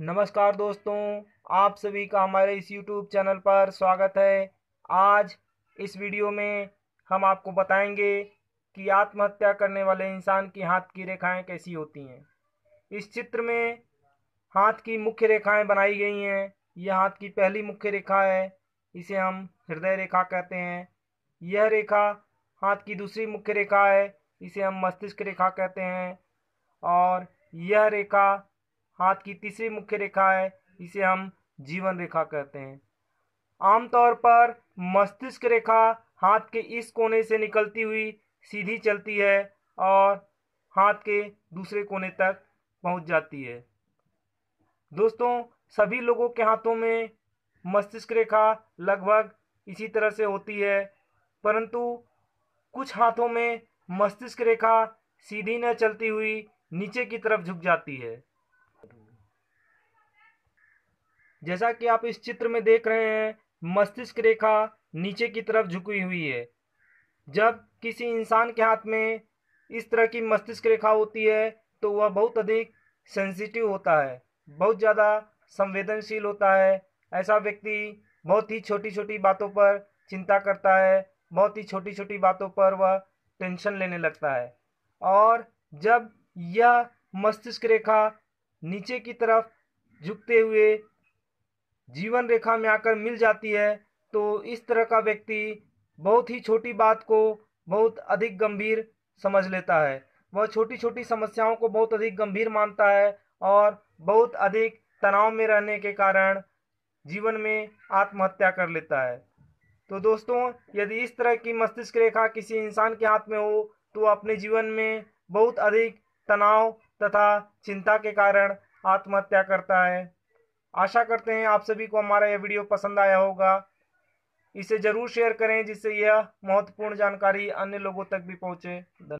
नमस्कार दोस्तों आप सभी का हमारे इस YouTube चैनल पर स्वागत है आज इस वीडियो में हम आपको बताएंगे कि आत्महत्या करने वाले इंसान की हाथ की रेखाएं कैसी होती हैं इस चित्र में हाथ की मुख्य रेखाएं बनाई गई हैं यह हाथ की पहली मुख्य रेखा है इसे हम हृदय रेखा कहते हैं यह रेखा हाथ की दूसरी मुख्य रेखा है इसे हम मस्तिष्क रेखा कहते हैं और यह रेखा हाथ की तीसरी मुख्य रेखा है इसे हम जीवन रेखा कहते हैं आमतौर पर मस्तिष्क रेखा हाथ के इस कोने से निकलती हुई सीधी चलती है और हाथ के दूसरे कोने तक पहुंच जाती है दोस्तों सभी लोगों के हाथों में मस्तिष्क रेखा लगभग इसी तरह से होती है परंतु कुछ हाथों में मस्तिष्क रेखा सीधी न चलती हुई नीचे की तरफ झुक जाती है जैसा कि आप इस चित्र में देख रहे हैं मस्तिष्क रेखा नीचे की तरफ झुकी हुई है जब किसी इंसान के हाथ में इस तरह की मस्तिष्क रेखा होती है तो वह बहुत अधिक सेंसिटिव होता है बहुत ज़्यादा संवेदनशील होता है ऐसा व्यक्ति बहुत ही छोटी छोटी बातों पर चिंता करता है बहुत ही छोटी छोटी बातों पर वह टेंशन लेने लगता है और जब यह मस्तिष्क रेखा नीचे की तरफ झुकते हुए जीवन रेखा में आकर मिल जाती है तो इस तरह का व्यक्ति बहुत ही छोटी बात को बहुत अधिक गंभीर समझ लेता है वह छोटी छोटी समस्याओं को बहुत अधिक गंभीर मानता है और बहुत अधिक तनाव में रहने के कारण जीवन में आत्महत्या कर लेता है तो दोस्तों यदि इस तरह की मस्तिष्क रेखा किसी इंसान के हाथ में हो तो अपने जीवन में बहुत अधिक तनाव तथा चिंता के कारण आत्महत्या करता है आशा करते हैं आप सभी को हमारा यह वीडियो पसंद आया होगा इसे ज़रूर शेयर करें जिससे यह महत्वपूर्ण जानकारी अन्य लोगों तक भी धन्यवाद